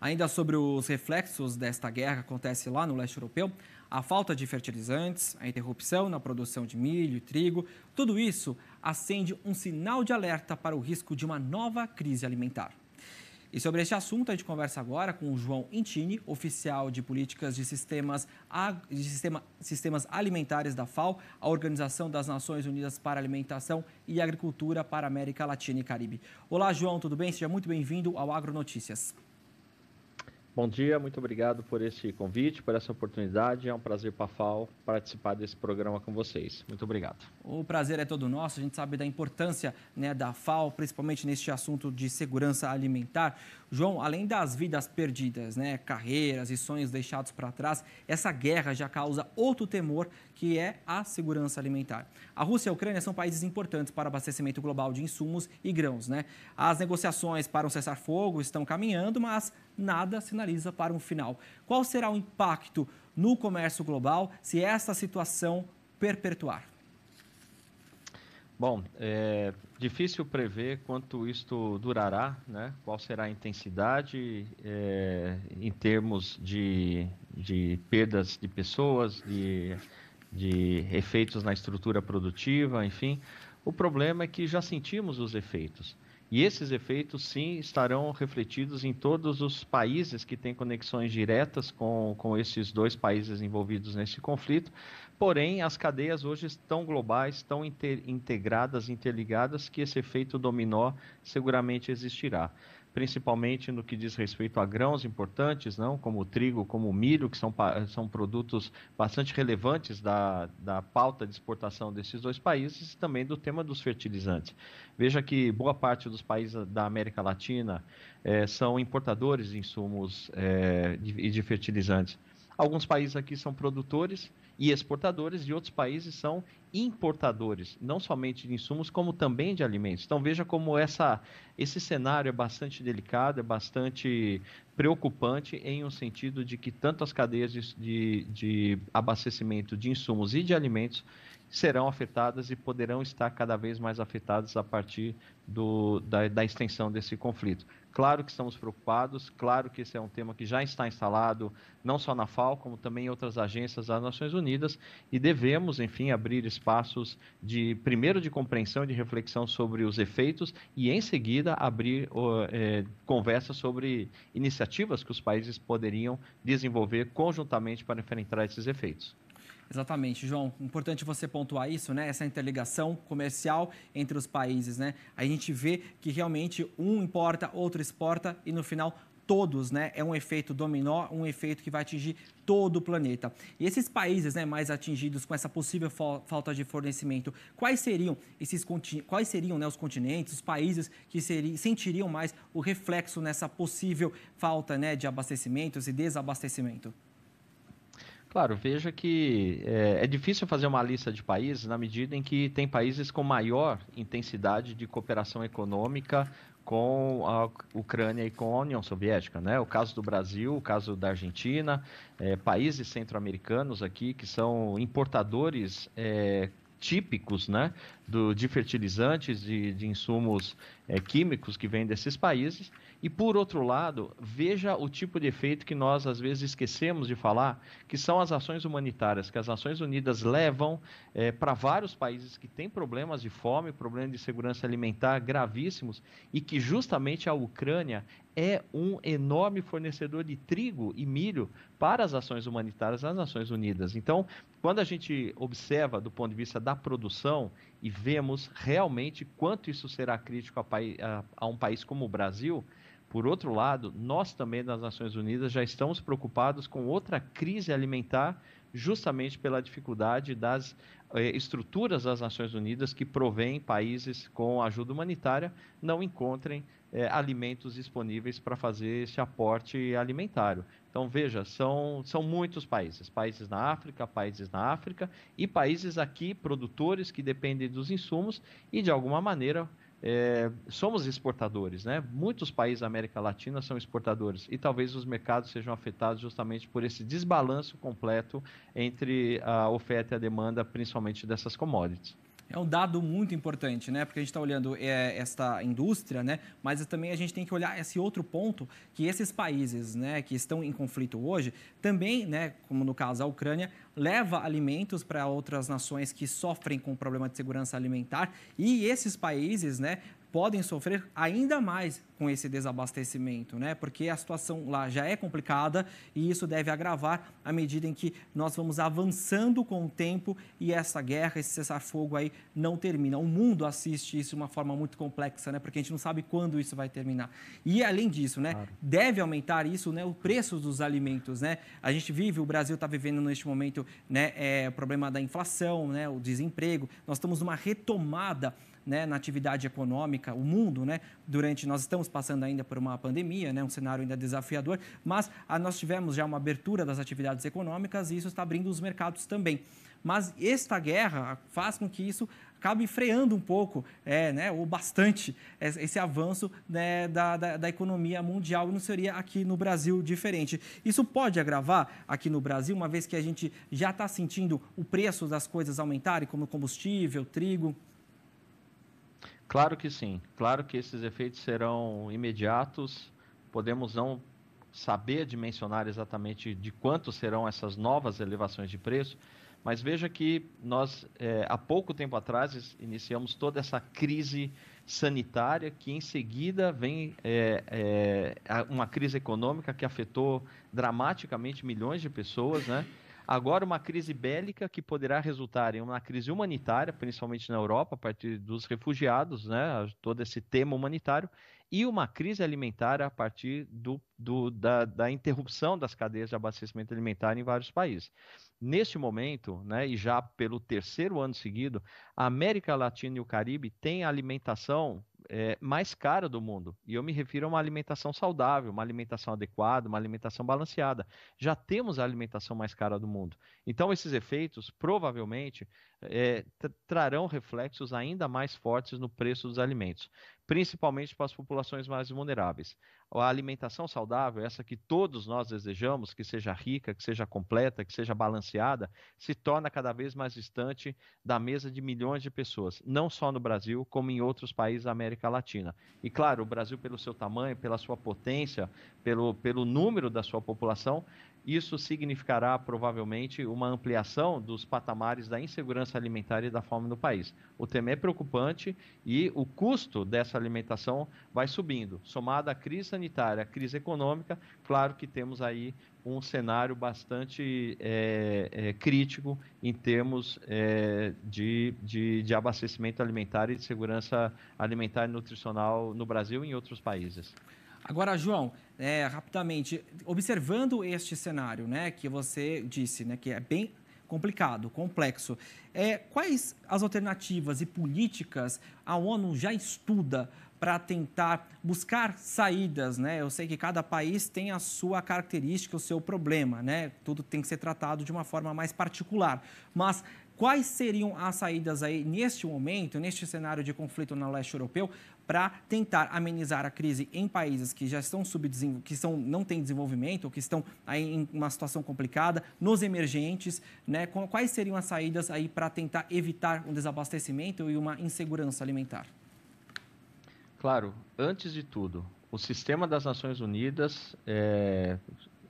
Ainda sobre os reflexos desta guerra que acontece lá no leste europeu, a falta de fertilizantes, a interrupção na produção de milho e trigo, tudo isso acende um sinal de alerta para o risco de uma nova crise alimentar. E sobre este assunto, a gente conversa agora com o João Intini, oficial de políticas de sistemas, de sistema, sistemas alimentares da FAO, a Organização das Nações Unidas para Alimentação e Agricultura para a América Latina e Caribe. Olá, João, tudo bem? Seja muito bem-vindo ao Agro Notícias. Bom dia, muito obrigado por esse convite, por essa oportunidade. É um prazer, para a FAO participar desse programa com vocês. Muito obrigado. O prazer é todo nosso. A gente sabe da importância né, da FAO, principalmente neste assunto de segurança alimentar. João, além das vidas perdidas, né, carreiras e sonhos deixados para trás, essa guerra já causa outro temor, que é a segurança alimentar. A Rússia e a Ucrânia são países importantes para o abastecimento global de insumos e grãos. Né? As negociações para um cessar-fogo estão caminhando, mas nada sinaliza para um final. Qual será o impacto no comércio global se essa situação perpetuar? Bom, é difícil prever quanto isto durará, né? qual será a intensidade é, em termos de, de perdas de pessoas, de, de efeitos na estrutura produtiva, enfim. O problema é que já sentimos os efeitos. E esses efeitos, sim, estarão refletidos em todos os países que têm conexões diretas com, com esses dois países envolvidos nesse conflito. Porém, as cadeias hoje estão globais, tão integradas, interligadas, que esse efeito dominó seguramente existirá principalmente no que diz respeito a grãos importantes, não, como o trigo, como o milho, que são, são produtos bastante relevantes da, da pauta de exportação desses dois países, e também do tema dos fertilizantes. Veja que boa parte dos países da América Latina eh, são importadores de insumos eh, e de, de fertilizantes. Alguns países aqui são produtores, e exportadores de outros países são importadores, não somente de insumos, como também de alimentos. Então veja como essa, esse cenário é bastante delicado, é bastante preocupante, em um sentido de que tanto as cadeias de, de abastecimento de insumos e de alimentos serão afetadas e poderão estar cada vez mais afetadas a partir do, da, da, extensão desse conflito. Claro que estamos preocupados, claro que esse é um tema que já está instalado não só na FAO, como também em outras agências das Nações Unidas, e devemos, enfim, abrir espaços de, primeiro, de compreensão e de reflexão sobre os efeitos, e em seguida, abrir é, conversas sobre iniciativas que os países poderiam desenvolver conjuntamente para enfrentar esses efeitos. Exatamente, João. Importante você pontuar isso, né? Essa interligação comercial entre os países, né? A gente vê que realmente um importa, outro exporta e no final todos, né? É um efeito dominó, um efeito que vai atingir todo o planeta. E esses países, né, mais atingidos com essa possível falta de fornecimento, quais seriam esses quais seriam, né, os continentes, os países que seriam, sentiriam mais o reflexo nessa possível falta, né, de abastecimentos e desabastecimento? Claro, veja que é, é, difícil fazer uma lista de países na medida em que tem países com maior intensidade de cooperação econômica com a Ucrânia e com a União Soviética, né? O caso do Brasil, o caso da Argentina, é, países centro-americanos aqui que são importadores é, típicos né, do, de fertilizantes, de, de insumos é, químicos que vêm desses países. E por outro lado, veja o tipo de efeito que nós às vezes esquecemos de falar, que são as ações humanitárias, que as Nações Unidas levam é, para vários países que têm problemas de fome, problemas de segurança alimentar gravíssimos, e que justamente a Ucrânia é um enorme fornecedor de trigo e milho para as ações humanitárias das Nações Unidas. Então, quando a gente observa do ponto de vista da produção e vemos realmente quanto isso será crítico a, a, a um país como o Brasil, por outro lado, nós também das Nações Unidas já estamos preocupados com outra crise alimentar, justamente pela dificuldade das eh, estruturas das Nações Unidas que provêm países com ajuda humanitária não encontrem eh, alimentos disponíveis para fazer esse aporte alimentário. Então, veja, são, são muitos países: países na África, países na África e países aqui, produtores que dependem dos insumos e, de alguma maneira, é, somos exportadores, né? Muitos países da América Latina são exportadores e talvez os mercados sejam afetados justamente por esse desbalanço completo entre a oferta e a demanda, principalmente dessas commodities é um dado muito importante, né? Porque a gente está olhando é, esta indústria, né? Mas também a gente tem que olhar esse outro ponto que esses países, né, que estão em conflito hoje, também, né, como no caso a Ucrânia, leva alimentos para outras nações que sofrem com problema de segurança alimentar e esses países, né, podem sofrer ainda mais com esse desabastecimento, né? Porque a situação lá já é complicada e isso deve agravar à medida em que nós vamos avançando com o tempo e essa guerra, esse cessar-fogo aí não termina. O mundo assiste isso de uma forma muito complexa, né? Porque a gente não sabe quando isso vai terminar. E além disso, né? Claro. Deve aumentar isso, né? O preço dos alimentos, né? A gente vive, o Brasil está vivendo neste momento, né? É, o problema da inflação, né? O desemprego. Nós estamos numa retomada né, na atividade econômica, o mundo, né, durante nós estamos passando ainda por uma pandemia, né, um cenário ainda desafiador, mas a, ah, nós tivemos já uma abertura das atividades econômicas e isso está abrindo os mercados também. Mas esta guerra faz com que isso acabe freando um pouco, é, né, ou bastante, esse avanço né, da, da, da, economia mundial, não seria aqui no Brasil diferente. Isso pode agravar aqui no Brasil, uma vez que a gente já está sentindo o preço das coisas aumentarem, como combustível, trigo? Claro que sim, claro que esses efeitos serão imediatos, podemos não saber dimensionar exatamente de quanto serão essas novas elevações de preço, mas veja que nós, é, há pouco tempo atrás, iniciamos toda essa crise sanitária que, em seguida, vem é, é, uma crise econômica que afetou dramaticamente milhões de pessoas, né? Agora, uma crise bélica que poderá resultar em uma crise humanitária, principalmente na Europa, a partir dos refugiados, né, todo esse tema humanitário, e uma crise alimentar a partir do, do, da, da interrupção das cadeias de abastecimento alimentar em vários países. Neste momento, né, e já pelo terceiro ano seguido, a América Latina e o Caribe têm alimentação é, mais cara do mundo. E eu me refiro a uma alimentação saudável, uma alimentação adequada, uma alimentação balanceada. Já temos a alimentação mais cara do mundo. Então, esses efeitos provavelmente é, trarão reflexos ainda mais fortes no preço dos alimentos principalmente para as populações mais vulneráveis. A alimentação saudável, essa que todos nós desejamos, que seja rica, que seja completa, que seja balanceada, se torna cada vez mais distante da mesa de milhões de pessoas, não só no Brasil, como em outros países da América Latina. E claro, o Brasil, pelo seu tamanho, pela sua potência, pelo, pelo número da sua população, isso significará provavelmente uma ampliação dos patamares da insegurança alimentar e da fome no país. O tema é preocupante e o custo dessa alimentação vai subindo. Somada à crise sanitária, à crise econômica, claro que temos aí um cenário bastante é, é, crítico em termos é, de, de, de, abastecimento alimentar e de segurança alimentar e nutricional no Brasil e em outros países. Agora, João, é, rapidamente, observando este cenário, né, que você disse, né, que é bem complicado, complexo, é, quais as alternativas e políticas a ONU já estuda para tentar buscar saídas, né? Eu sei que cada país tem a sua característica, o seu problema, né? Tudo tem que ser tratado de uma forma mais particular, mas Quais seriam as saídas aí neste momento, neste cenário de conflito na leste europeu, para tentar amenizar a crise em países que já estão subdesenvolvidos, que são, não têm desenvolvimento, ou que estão aí em uma situação complicada, nos emergentes, né? Quais seriam as saídas aí para tentar evitar um desabastecimento e uma insegurança alimentar? Claro, antes de tudo, o sistema das Nações Unidas é,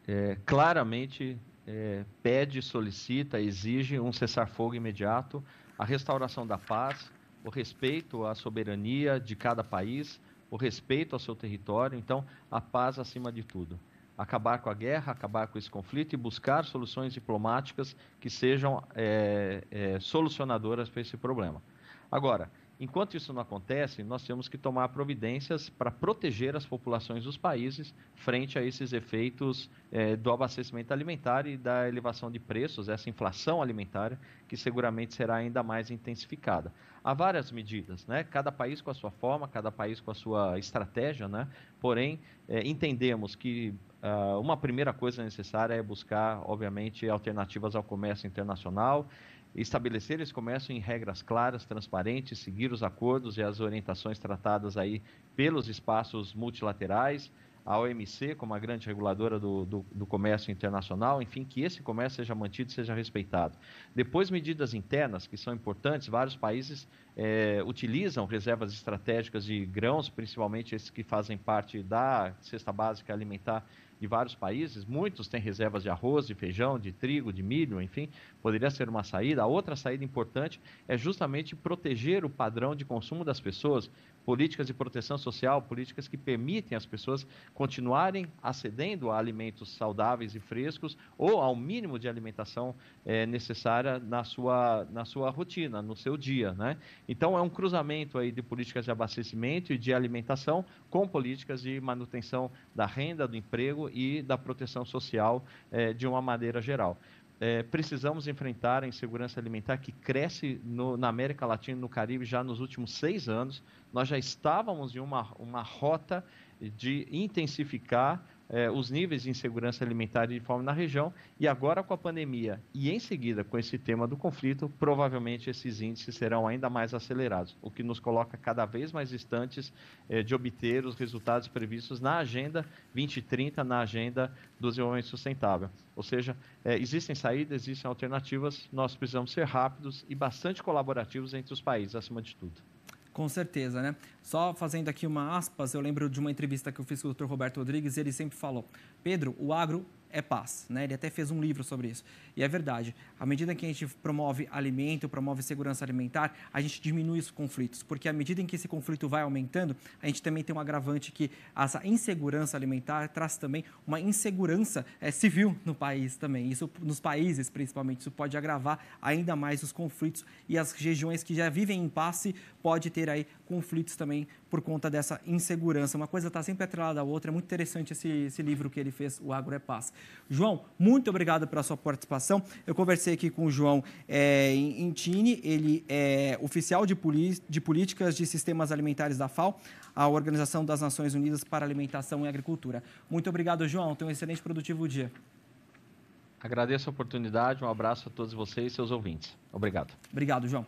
é, claramente é, pede, solicita, exige um cessar-fogo imediato, a restauração da paz, o respeito à soberania de cada país, o respeito ao seu território, então a paz acima de tudo. Acabar com a guerra, acabar com esse conflito e buscar soluções diplomáticas que sejam é, é, solucionadoras para esse problema. Agora, Enquanto isso não acontece, nós temos que tomar providências para proteger as populações dos países frente a esses efeitos é, do abastecimento alimentar e da elevação de preços, essa inflação alimentar, que seguramente será ainda mais intensificada. Há várias medidas, né? cada país com a sua forma, cada país com a sua estratégia, né? porém, é, entendemos que Uh, uma primeira coisa necessária é buscar, obviamente, alternativas ao comércio internacional, estabelecer esse comércio em regras claras, transparentes, seguir os acordos e as orientações tratadas aí pelos espaços multilaterais, a OMC como a grande reguladora do, do, do, comércio internacional, enfim, que esse comércio seja mantido, seja respeitado. Depois, medidas internas que são importantes, vários países é, utilizam reservas estratégicas de grãos, principalmente esses que fazem parte da cesta básica alimentar de vários países, muitos têm reservas de arroz, de feijão, de trigo, de milho, enfim, poderia ser uma saída. A outra saída importante é justamente proteger o padrão de consumo das pessoas, políticas de proteção social, políticas que permitem as pessoas continuarem acedendo a alimentos saudáveis e frescos ou ao mínimo de alimentação é, necessária na sua, na sua rotina, no seu dia, né? Então é um cruzamento aí de políticas de abastecimento e de alimentação com políticas de manutenção da renda, do emprego e da proteção social é, de uma maneira geral. É, precisamos enfrentar a insegurança alimentar que cresce no, na América Latina e no Caribe já nos últimos seis anos. Nós já estávamos em uma, uma rota de intensificar é, os níveis de insegurança alimentar e de fome na região. E agora com a pandemia e em seguida com esse tema do conflito, provavelmente esses índices serão ainda mais acelerados, o que nos coloca cada vez mais distantes é, de obter os resultados previstos na Agenda 2030, na Agenda do Desenvolvimento Sustentável. Ou seja, é, existem saídas, existem alternativas, nós precisamos ser rápidos e bastante colaborativos entre os países, acima de tudo. Com certeza, né? Só fazendo aqui uma aspas, eu lembro de uma entrevista que eu fiz com o Dr. Roberto Rodrigues, ele sempre falou: Pedro, o agro é paz. Né? Ele até fez um livro sobre isso. E é verdade. À medida que a gente promove alimento, promove segurança alimentar, a gente diminui os conflitos. Porque à medida em que esse conflito vai aumentando, a gente também tem um agravante que essa insegurança alimentar traz também uma insegurança é, civil no país também. Isso nos países, principalmente. Isso pode agravar ainda mais os conflitos. E as regiões que já vivem em paz pode ter aí conflitos também por conta dessa insegurança. Uma coisa está sempre atrelada à outra. É muito interessante esse, esse, livro que ele fez, O Agro é Paz. João, muito obrigado pela sua participação. Eu conversei aqui com o João é, Intini, ele é oficial de, de políticas de sistemas alimentares da FAO, a Organização das Nações Unidas para Alimentação e Agricultura. Muito obrigado, João. Tenha um excelente produtivo dia. Agradeço a oportunidade, um abraço a todos vocês e seus ouvintes. Obrigado. Obrigado, João.